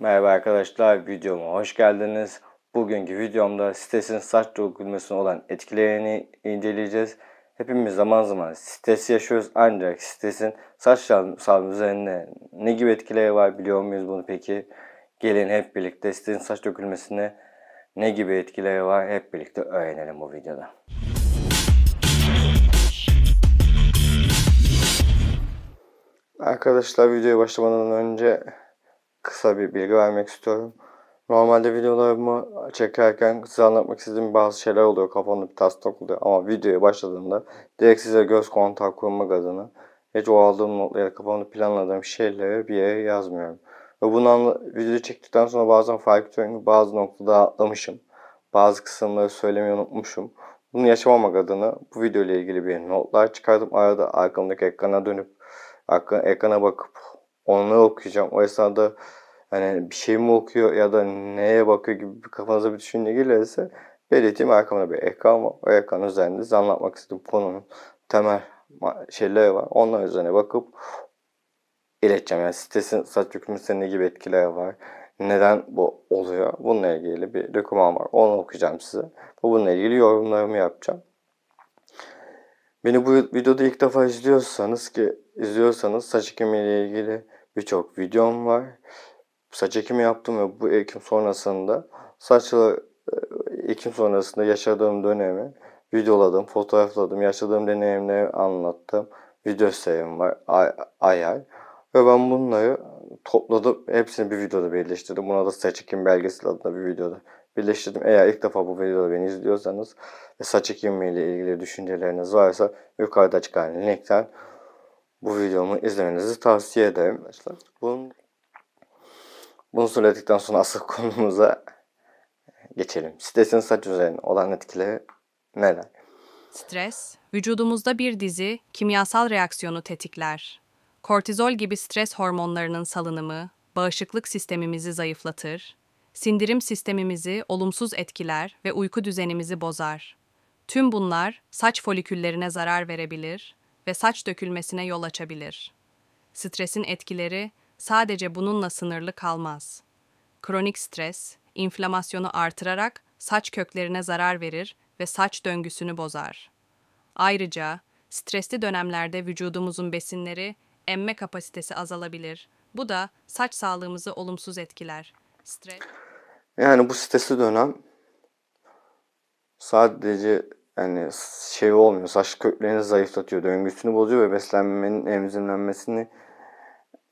Merhaba arkadaşlar, videoma hoş geldiniz. Bugünkü videomda sitesin saç dökülmesine olan etkilerini inceleyeceğiz. Hepimiz zaman zaman stres yaşıyoruz ancak stresin saç sağlığı üzerine ne gibi etkileri var biliyor muyuz bunu peki? Gelin hep birlikte stresin saç dökülmesine ne gibi etkileri var hep birlikte öğrenelim bu videoda. Arkadaşlar videoya başlamadan önce kısa bir bilgi vermek istiyorum. Normalde videolarımı çekerken size anlatmak istediğim bazı şeyler oluyor. Kafamda bir tas oluyor. Ama videoya başladığımda direkt size göz kontağı kurmak adına hiç o aldığım notları kafamda planladığım şeyleri bir yere yazmıyorum. Ve bunu video çektikten sonra bazen fark ediyorum ki bazı noktada atlamışım. Bazı kısımları söylemeyi unutmuşum. Bunu yaşamamak adına bu videoyla ilgili bir notlar çıkardım arada arkamdaki ekrana dönüp ekrana bakıp onları okuyacağım. O esnada yani bir şey mi okuyor ya da neye bakıyor gibi kafanıza bir düşünce gelirse belirteyim arkamda bir ekran var. O ekran üzerinde size anlatmak istediğim konunun temel şeyleri var. Onlar üzerine bakıp ileteceğim. Yani sitesin saç hükmü ne gibi etkileri var. Neden bu oluyor? Bununla ilgili bir doküman var. Onu okuyacağım size. Bununla ilgili yorumlarımı yapacağım. Beni bu videoda ilk defa izliyorsanız ki izliyorsanız saç hekimiyle ilgili birçok videom var. Saç ekimi yaptım ve bu ekim sonrasında saçla e, ekim sonrasında yaşadığım dönemi videoladım, fotoğrafladım, yaşadığım deneyimleri anlattım. Video serim var, ay, ay Ve ben bunları topladım, hepsini bir videoda birleştirdim. Buna da saç ekim belgesi adında bir videoda birleştirdim. Eğer ilk defa bu videoda beni izliyorsanız ve saç ekimi ile ilgili düşünceleriniz varsa yukarıda çıkan linkten bu videomu izlemenizi tavsiye ederim arkadaşlar. Bunun, bunu söyledikten sonra asıl konumuza geçelim. Stresin saç üzerine olan etkileri neler? Stres, vücudumuzda bir dizi kimyasal reaksiyonu tetikler. Kortizol gibi stres hormonlarının salınımı, bağışıklık sistemimizi zayıflatır, sindirim sistemimizi olumsuz etkiler ve uyku düzenimizi bozar. Tüm bunlar saç foliküllerine zarar verebilir, ve saç dökülmesine yol açabilir. Stresin etkileri sadece bununla sınırlı kalmaz. Kronik stres, inflamasyonu artırarak saç köklerine zarar verir ve saç döngüsünü bozar. Ayrıca stresli dönemlerde vücudumuzun besinleri emme kapasitesi azalabilir. Bu da saç sağlığımızı olumsuz etkiler. Stres... Yani bu stresli dönem sadece yani şey olmuyor. Saç köklerini zayıflatıyor, döngüsünü bozuyor ve beslenmenin emzimlenmesini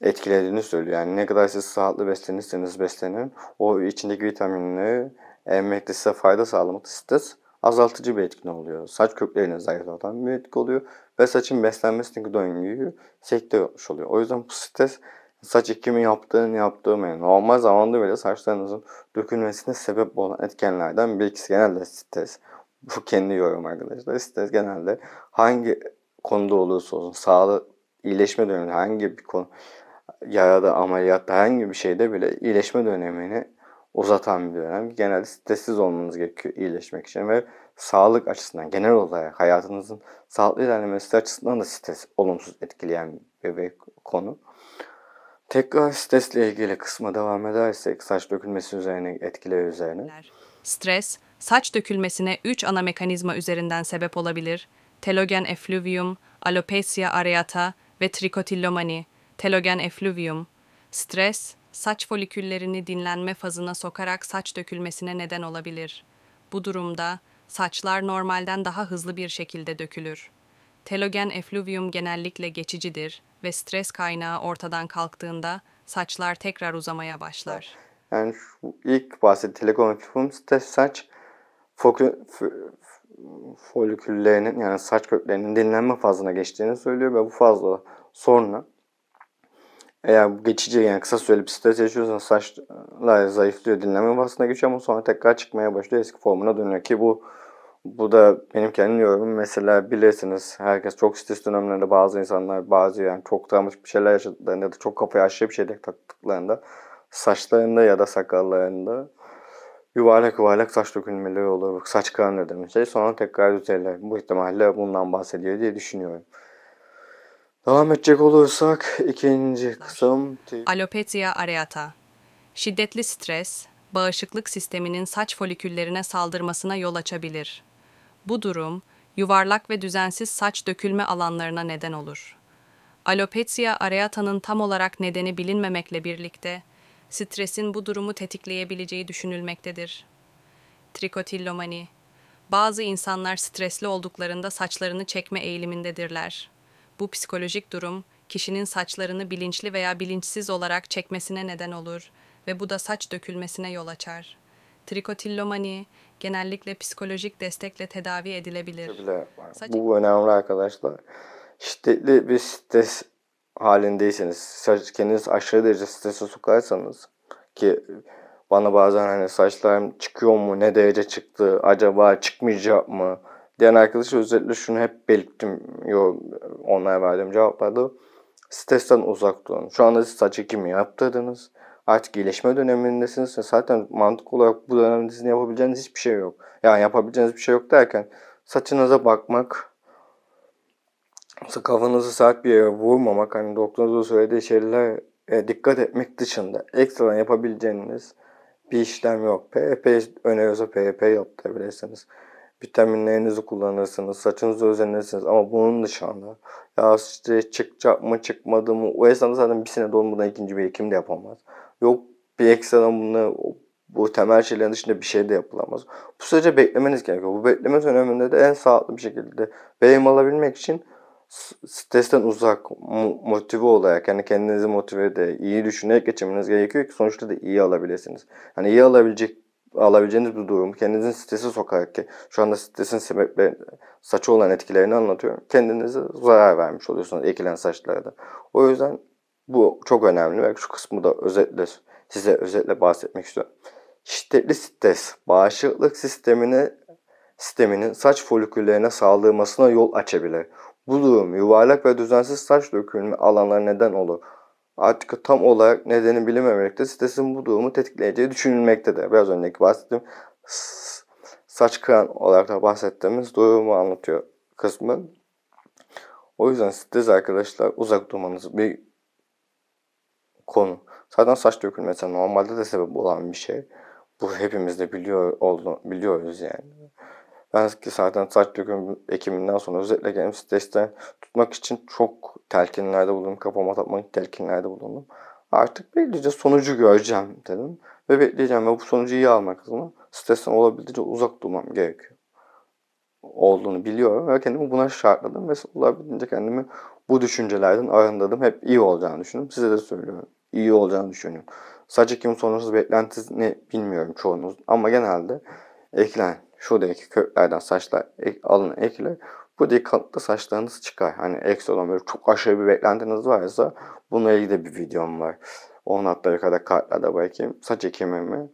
etkilediğini söylüyor. Yani ne kadar siz sağlıklı beslenirseniz beslenin o içindeki vitaminleri emmekte size fayda sağlamakta stres azaltıcı bir etkin oluyor. Saç köklerini zayıflatan bir etki oluyor ve saçın beslenmesindeki döngüyü sekte yapmış oluyor. O yüzden bu stres saç ekimi yaptığın yaptığım yani normal zamanda bile saçlarınızın dökülmesine sebep olan etkenlerden bir ikisi genelde stres. Bu kendi yorum arkadaşlar. Stres genelde hangi konuda olursa olsun sağlık iyileşme döneminde hangi bir konu yarada ameliyatta hangi bir şeyde bile iyileşme dönemini uzatan bir dönem. Genelde stresiz olmanız gerekiyor iyileşmek için ve sağlık açısından genel olarak hayatınızın sağlıklı ilerlemesi açısından da stres olumsuz etkileyen bir, bir konu. Tekrar stresle ilgili kısma devam edersek saç dökülmesi üzerine etkileri üzerine. Stres saç dökülmesine 3 ana mekanizma üzerinden sebep olabilir. Telogen eflüvyum, alopecia areata ve trikotillomani, telogen eflüvyum. Stres, saç foliküllerini dinlenme fazına sokarak saç dökülmesine neden olabilir. Bu durumda saçlar normalden daha hızlı bir şekilde dökülür. Telogen eflüvyum genellikle geçicidir ve stres kaynağı ortadan kalktığında saçlar tekrar uzamaya başlar. Yani şu ilk bahsettiğim telogen eflüvyum stres saç foliküllerinin yani saç köklerinin dinlenme fazına geçtiğini söylüyor ve bu fazla sonra eğer bu geçici yani kısa süreli bir stres yaşıyorsan saçlar zayıflıyor dinlenme fazına geçiyor ama sonra tekrar çıkmaya başlıyor eski formuna dönüyor ki bu bu da benim kendim yorumum. Mesela bilirsiniz herkes çok stres dönemlerinde bazı insanlar bazı yani çok travmatik bir şeyler yaşadıklarında ya da çok kafaya aşırı bir şeyler taktıklarında saçlarında ya da sakallarında yuvarlak yuvarlak saç dökülmeleri olur, saç kıranır demişler. Sonra tekrar düzelir. Bu ihtimalle bundan bahsediyor diye düşünüyorum. Devam edecek olursak ikinci kısım... Alopecia areata. Şiddetli stres, bağışıklık sisteminin saç foliküllerine saldırmasına yol açabilir. Bu durum, yuvarlak ve düzensiz saç dökülme alanlarına neden olur. Alopecia areata'nın tam olarak nedeni bilinmemekle birlikte, stresin bu durumu tetikleyebileceği düşünülmektedir. Trikotillomani Bazı insanlar stresli olduklarında saçlarını çekme eğilimindedirler. Bu psikolojik durum, kişinin saçlarını bilinçli veya bilinçsiz olarak çekmesine neden olur ve bu da saç dökülmesine yol açar. Trikotillomani genellikle psikolojik destekle tedavi edilebilir. Bu önemli arkadaşlar. Şiddetli bir stres halindeyseniz, kendiniz aşırı derece strese sokarsanız ki bana bazen hani saçlarım çıkıyor mu, ne derece çıktı, acaba çıkmayacak mı diyen arkadaşlar özellikle şunu hep belirttim yo, onlara verdiğim cevaplarda. Stresten uzak durun. Şu anda siz saç ekimi yaptırdınız. Artık iyileşme dönemindesiniz. Zaten mantık olarak bu dönemde sizin yapabileceğiniz hiçbir şey yok. Yani yapabileceğiniz bir şey yok derken saçınıza bakmak, kafanızı sert bir yere vurmamak hani doktorunuzun söylediği şeyler e, dikkat etmek dışında ekstradan yapabileceğiniz bir işlem yok. PEP öneriyorsa PEP yaptırabilirsiniz. Vitaminlerinizi kullanırsınız, saçınızı özenirsiniz ama bunun dışında ya işte çıkacak mı çıkmadı mı o esnada zaten bir sene dolmadan ikinci bir hekim de yapamaz. Yok bir ekstradan bunu bu temel şeylerin dışında bir şey de yapılamaz. Bu sürece beklemeniz gerekiyor. Bu bekleme döneminde de en sağlıklı bir şekilde verim alabilmek için stresten uzak, motive olarak yani kendinizi motive de iyi düşünerek geçirmeniz gerekiyor ki sonuçta da iyi alabilirsiniz. Hani iyi alabilecek alabileceğiniz bir durum. Kendinizi strese sokarak ki şu anda stresin sebebi saçı olan etkilerini anlatıyorum. Kendinize zarar vermiş oluyorsunuz ekilen saçlarda. O yüzden bu çok önemli ve şu kısmı da özetle size özetle bahsetmek istiyorum. Şiddetli stres bağışıklık sistemini sisteminin saç foliküllerine saldırmasına yol açabilir. Bu durum yuvarlak ve düzensiz saç dökülme alanlara neden olur. Artık tam olarak nedeni bilinmemekte stresin bu durumu tetikleyeceği düşünülmektedir. Biraz önceki bahsettiğim saç kıran olarak da bahsettiğimiz durumu anlatıyor kısmı. O yüzden stres arkadaşlar uzak durmanız bir konu. Zaten saç dökülmesi normalde de sebep olan bir şey. Bu hepimiz de biliyor, oldu, biliyoruz yani. Ben zaten saç döküm ekiminden sonra özellikle kendimi stresten tutmak için çok telkinlerde bulundum. Kafama takmak telkinlerde bulundum. Artık belirlice sonucu göreceğim dedim. Ve bekleyeceğim ve bu sonucu iyi almak adına stresten olabildiğince uzak durmam gerekiyor. Olduğunu biliyorum ve kendimi buna şartladım ve olabildiğince kendimi bu düşüncelerden arındırdım. Hep iyi olacağını düşündüm. Size de söylüyorum. İyi olacağını düşünüyorum. Sadece kim sorunsuz beklentisi ne bilmiyorum çoğunuz ama genelde eklen şuradaki köklerden saçlar ek, alın ekle. Bu diye kalıplı saçlarınız çıkar. Hani eksi olan böyle çok aşırı bir beklentiniz varsa bununla ilgili de bir videom var. 10 haftaya kadar kartlarda belki Saç ekimi mi?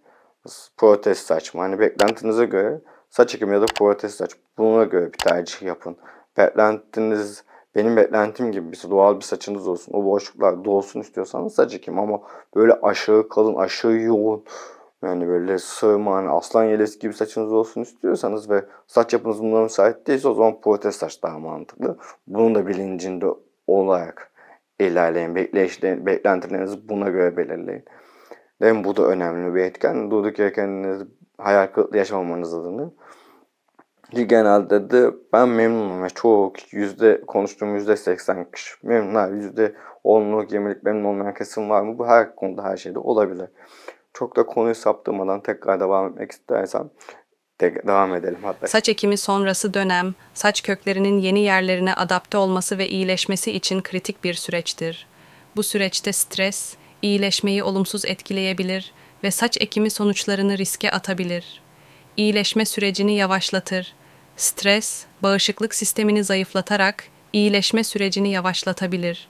Protest saç mı? Hani beklentinize göre saç ekimi ya da protez saç. Buna göre bir tercih yapın. Beklentiniz benim beklentim gibi bir doğal bir saçınız olsun. O boşluklar dolsun istiyorsanız saç ekim ama böyle aşağı kalın, aşağı yoğun yani böyle sığman, hani aslan yelesi gibi saçınız olsun istiyorsanız ve saç yapınız buna müsait değilse o zaman protez saç daha mantıklı. Bunun da bilincinde olarak ilerleyin. Beklentilerinizi buna göre belirleyin. Hem bu da önemli bir etken. Durduk yere kendinizi hayal kırıklığı yaşamamanız adına. Ki genelde de ben memnunum ve çok yüzde konuştuğum yüzde seksen kişi memnunlar. Yüzde onluk yirmilik memnun olmayan kesim var mı? Bu her konuda her şeyde olabilir çok da konuyu saptırmadan tekrar devam etmek istersen de devam edelim hatta. Saç ekimi sonrası dönem, saç köklerinin yeni yerlerine adapte olması ve iyileşmesi için kritik bir süreçtir. Bu süreçte stres, iyileşmeyi olumsuz etkileyebilir ve saç ekimi sonuçlarını riske atabilir. İyileşme sürecini yavaşlatır. Stres, bağışıklık sistemini zayıflatarak iyileşme sürecini yavaşlatabilir.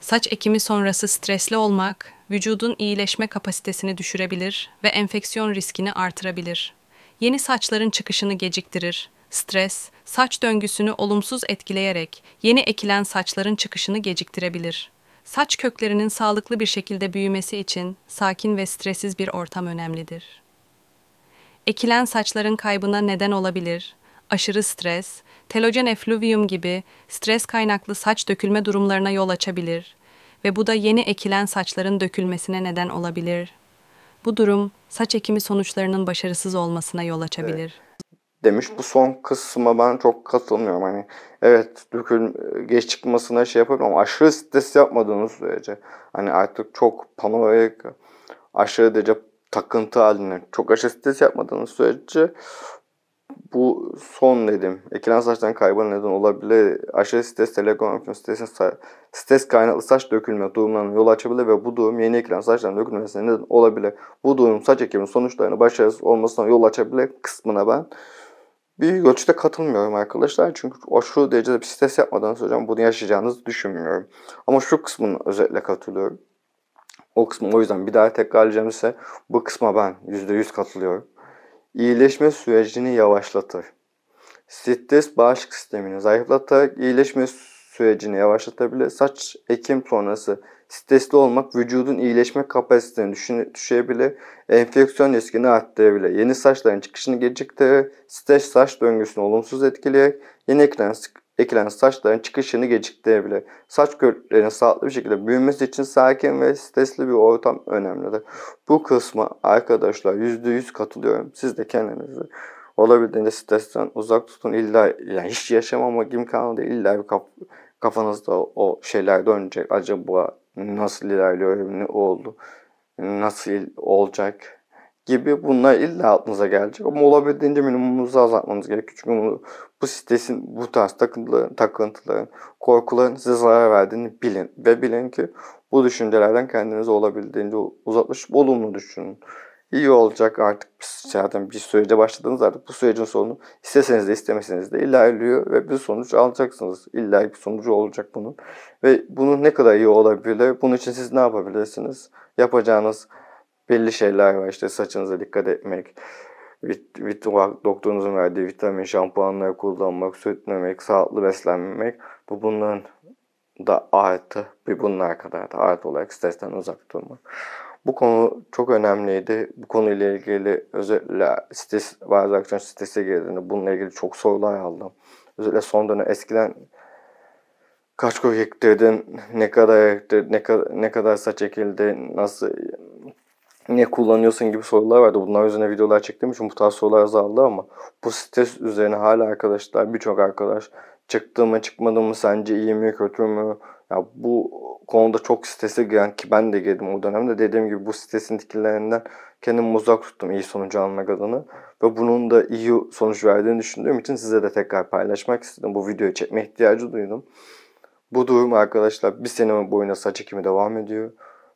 Saç ekimi sonrası stresli olmak, vücudun iyileşme kapasitesini düşürebilir ve enfeksiyon riskini artırabilir. Yeni saçların çıkışını geciktirir. Stres, saç döngüsünü olumsuz etkileyerek yeni ekilen saçların çıkışını geciktirebilir. Saç köklerinin sağlıklı bir şekilde büyümesi için sakin ve stressiz bir ortam önemlidir. Ekilen saçların kaybına neden olabilir. Aşırı stres, telojen efluviyum gibi stres kaynaklı saç dökülme durumlarına yol açabilir ve bu da yeni ekilen saçların dökülmesine neden olabilir. Bu durum saç ekimi sonuçlarının başarısız olmasına yol açabilir. Demiş bu son kısma ben çok katılmıyorum. Hani evet dökül geç çıkmasına şey yapabilirim ama aşırı stres yapmadığınız sürece hani artık çok panoya aşırı derece takıntı haline çok aşırı stres yapmadığınız sürece bu son dedim. Ekilen saçtan kaybına neden olabilir. Aşırı stres telekomünikasyon stresin stres kaynaklı saç dökülme durumlarına yol açabilir ve bu durum yeni ekilen saçtan dökülmesine neden olabilir. Bu durum saç ekiminin sonuçlarını başarısız olmasına yol açabilir kısmına ben bir ölçüde katılmıyorum arkadaşlar. Çünkü o şu derecede bir stres yapmadan hocam bunu yaşayacağınızı düşünmüyorum. Ama şu kısmına özellikle katılıyorum. O kısmı o yüzden bir daha tekrarlayacağım ise bu kısma ben %100 katılıyorum iyileşme sürecini yavaşlatır. Stres bağışıklık sistemini zayıflatarak iyileşme sürecini yavaşlatabilir. Saç ekim sonrası stresli olmak vücudun iyileşme kapasitesini düşürebilir. Enfeksiyon riskini arttırabilir. Yeni saçların çıkışını geciktirir. Stres saç döngüsünü olumsuz etkileyerek yeni eklenen ekilen saçların çıkışını geciktirebilir. Saç köklerinin sağlıklı bir şekilde büyümesi için sakin ve stresli bir ortam önemlidir. Bu kısma arkadaşlar %100 katılıyorum. Siz de kendinizi olabildiğince stresten uzak tutun. İlla yani hiç yaşamamak imkanı değil. İlla bir kaf kafanızda o şeyler dönecek. Acaba nasıl ilerliyor, ne oldu, nasıl olacak gibi bunlar illa aklınıza gelecek. Ama olabildiğince minimumunuzu azaltmanız gerekiyor. Çünkü bu stresin, bu tarz takıntıların, takıntıların, korkuların size zarar verdiğini bilin. Ve bilin ki bu düşüncelerden kendinizi olabildiğince uzatmış, olumlu düşünün. İyi olacak artık zaten bir sürece başladınız artık bu sürecin sonu isteseniz de istemeseniz de ilerliyor ve bir sonuç alacaksınız. İlla bir sonucu olacak bunun. Ve bunun ne kadar iyi olabilir? Bunun için siz ne yapabilirsiniz? Yapacağınız belli şeyler var işte saçınıza dikkat etmek, vit, vit, doktorunuzun verdiği vitamin, şampuanları kullanmak, sütmemek, sağlıklı beslenmek bu bunların da artı bir bunlar kadar da artı olarak stresten uzak durmak. Bu konu çok önemliydi. Bu konuyla ilgili özellikle stres, bazı aksiyon strese girdiğinde bununla ilgili çok sorular aldım. Özellikle son dönem eskiden kaç koyu ektirdin, ne kadar ektirdin, ne, kadar, ne kadar saç ekildi, nasıl ne kullanıyorsun gibi sorular vardı. Bunlar üzerine videolar çektiğim için bu tarz sorular azaldı ama bu stres üzerine hala arkadaşlar birçok arkadaş çıktı mı çıkmadı mı sence iyi mi kötü mü ya bu konuda çok strese giren ki ben de girdim o dönemde dediğim gibi bu stresin etkilerinden kendimi uzak tuttum iyi sonucu almak adına ve bunun da iyi sonuç verdiğini düşündüğüm için size de tekrar paylaşmak istedim bu videoyu çekme ihtiyacı duydum bu durum arkadaşlar bir sene boyunca saç ekimi devam ediyor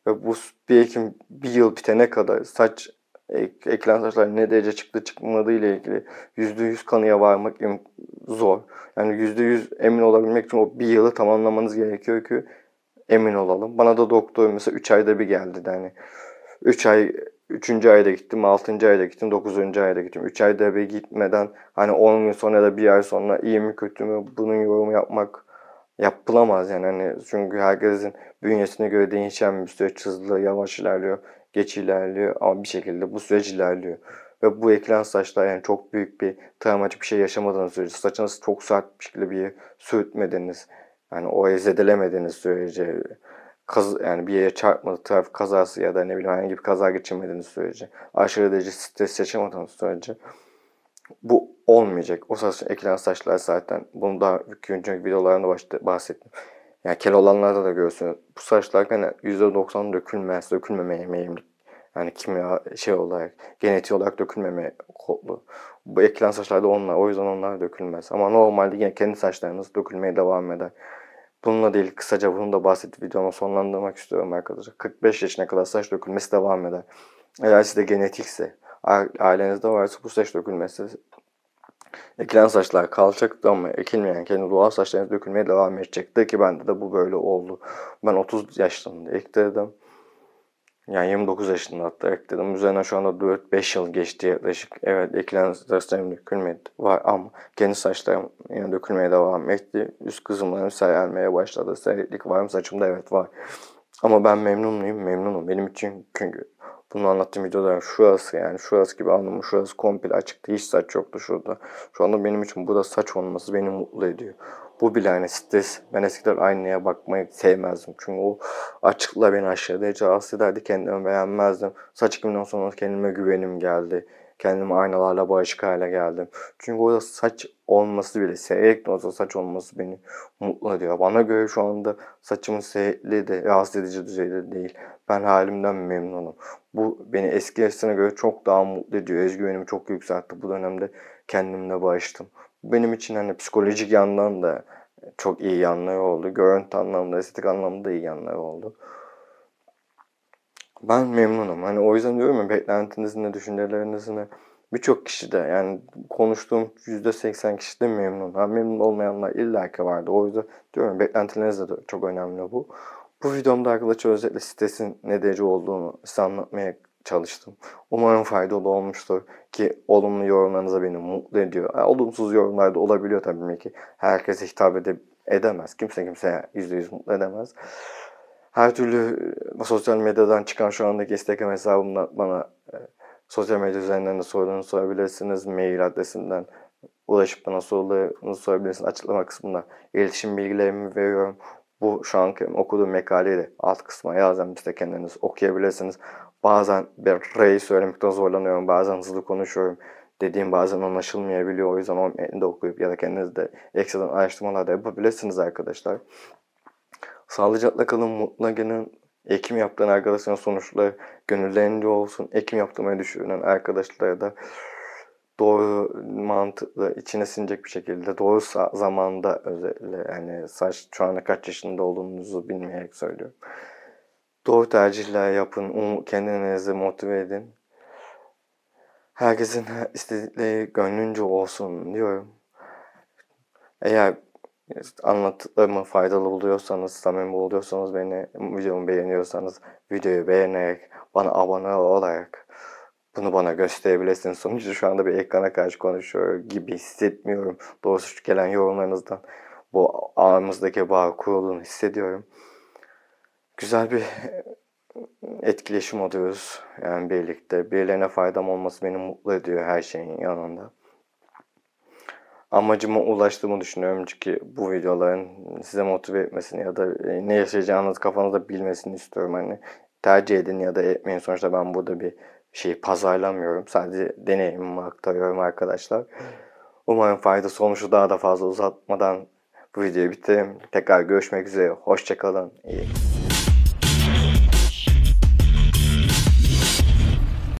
ve bu bir ekim bir yıl bitene kadar saç ek, saçlar ne derece çıktı çıkmadığı ile ilgili yüzde %100 kanıya varmak zor. Yani yüzde yüz emin olabilmek için o bir yılı tamamlamanız gerekiyor ki emin olalım. Bana da doktor mesela 3 ayda bir geldi. Yani 3 ay 3. ayda gittim, 6. ayda gittim, 9. ayda gittim. 3 ayda bir gitmeden hani 10 gün sonra da bir ay sonra iyi mi kötü mü bunun yorumu yapmak yapılamaz yani hani çünkü herkesin bünyesine göre değişen bir süreç hızlı yavaş ilerliyor geç ilerliyor ama bir şekilde bu süreç ilerliyor ve bu eklenen saçlar yani çok büyük bir travmatik bir şey yaşamadığınız sürece saçınız çok sert bir şekilde bir sürtmediniz yani o zedelemediğiniz sürece kaz, yani bir yere çarpmadı trafik kazası ya da ne bileyim herhangi bir kaza geçirmediğiniz sürece aşırı derece stres yaşamadığınız sürece bu olmayacak. O saç, ekilen saçlar zaten bunu daha önceki videolarında bahsettim. Yani kel olanlarda da görüyorsunuz. Bu saçlar hani %90 dökülmez, dökülmemeye meyilli. Yani kimya şey olarak, genetik olarak dökülmeme kodlu. Bu ekilen saçlarda onlar. O yüzden onlar dökülmez. Ama normalde yine kendi saçlarınız dökülmeye devam eder. Bununla değil kısaca bunu da bahsettiğim videomu sonlandırmak istiyorum arkadaşlar. 45 yaşına kadar saç dökülmesi devam eder. Eğer size genetikse Ailenizde varsa bu saç dökülmesi Ekilen saçlar kalacaktı ama ekilmeyen kendi doğal saçlarınız dökülmeye devam edecekti ki bende de bu böyle oldu. Ben 30 yaşlarında ekledim. Yani 29 yaşında hatta ekledim. Üzerine şu anda 4-5 yıl geçti yaklaşık. Evet ekilen saçlarım dökülmedi var ama kendi saçlarım yine dökülmeye devam etti. Üst kızımlarım seyrelmeye başladı. Seyreklik var mı saçımda evet var. Ama ben memnun muyum? Memnunum. Benim için çünkü bunu anlattığım videoda şurası yani şurası gibi anlamı şurası komple açıktı. Hiç saç yoktu şurada. Şu anda benim için burada saç olması beni mutlu ediyor. Bu bile hani stres. Ben eskiden aynaya bakmayı sevmezdim. Çünkü o açıkla beni aşırı derece rahatsız ederdi. Kendimi beğenmezdim. Saç ekiminden sonra kendime güvenim geldi. Kendimi aynalarla bağışık hale geldim. Çünkü orada saç olması bile, seyrek de olsa saç olması beni mutlu ediyor. Bana göre şu anda saçımın seyrekliği de rahatsız edici düzeyde değil. Ben halimden memnunum. Bu beni eski yaşlarına göre çok daha mutlu ediyor. Özgüvenimi çok yükseltti. Bu dönemde kendimle bağıştım. Bu benim için hani psikolojik yandan da çok iyi yanları oldu. Görüntü anlamda estetik anlamda iyi yanları oldu. Ben memnunum. Hani o yüzden diyorum ya beklentiniz ne, düşünceleriniz ne. Birçok kişi de yani konuştuğum %80 kişi de memnun. Ha, memnun olmayanlar illaki vardı. O yüzden diyorum beklentileriniz de çok önemli bu. Bu videomda arkadaşlar özellikle sitesin ne derece olduğunu size anlatmaya çalıştım. Umarım faydalı olmuştur ki olumlu yorumlarınıza beni mutlu ediyor. Yani olumsuz yorumlar da olabiliyor tabii ki. Herkese hitap edip edemez. Kimse kimseye %100 mutlu edemez her türlü e, sosyal medyadan çıkan şu andaki Instagram hesabımdan bana e, sosyal medya üzerinden de sorularını sorabilirsiniz. Mail adresinden ulaşıp bana sorularını sorabilirsiniz. Açıklama kısmında iletişim bilgilerimi veriyorum. Bu şu anki okuduğum makaleyi de alt kısma yazdım. Siz de kendiniz okuyabilirsiniz. Bazen ben R'yi söylemekten zorlanıyorum. Bazen hızlı konuşuyorum. Dediğim bazen anlaşılmayabiliyor. O yüzden o metni de okuyup ya da kendiniz de ekstradan araştırmalar da yapabilirsiniz arkadaşlar. Sağlıcakla kalın, mutlu günün. Ekim yaptığın arkadaşların sonuçları gönüllerince olsun. Ekim yaptırmayı düşünen arkadaşlara da doğru mantıklı, içine sinecek bir şekilde doğru zamanda özellikle yani saç şu anda kaç yaşında olduğunuzu bilmeyerek söylüyorum. Doğru tercihler yapın, um, kendinizi motive edin. Herkesin istedikleri gönlünce olsun diyorum. Eğer anlattıklarımı faydalı buluyorsanız, samimi buluyorsanız beni, videomu beğeniyorsanız videoyu beğenerek, bana abone olarak bunu bana gösterebilirsiniz. Sonuçta şu anda bir ekrana karşı konuşuyor gibi hissetmiyorum. Doğrusu gelen yorumlarınızdan bu aramızdaki bağ kurulduğunu hissediyorum. Güzel bir etkileşim oluyoruz yani birlikte. Birilerine faydam olması beni mutlu ediyor her şeyin yanında amacıma ulaştığımı düşünüyorum. Çünkü bu videoların size motive etmesini ya da e, ne yaşayacağınızı kafanızda bilmesini istiyorum. Hani tercih edin ya da etmeyin. Sonuçta ben burada bir şey pazarlamıyorum. Sadece deneyimimi aktarıyorum arkadaşlar. Umarım faydası olmuşu daha da fazla uzatmadan bu videoyu bitireyim. Tekrar görüşmek üzere. Hoşçakalın. İyi.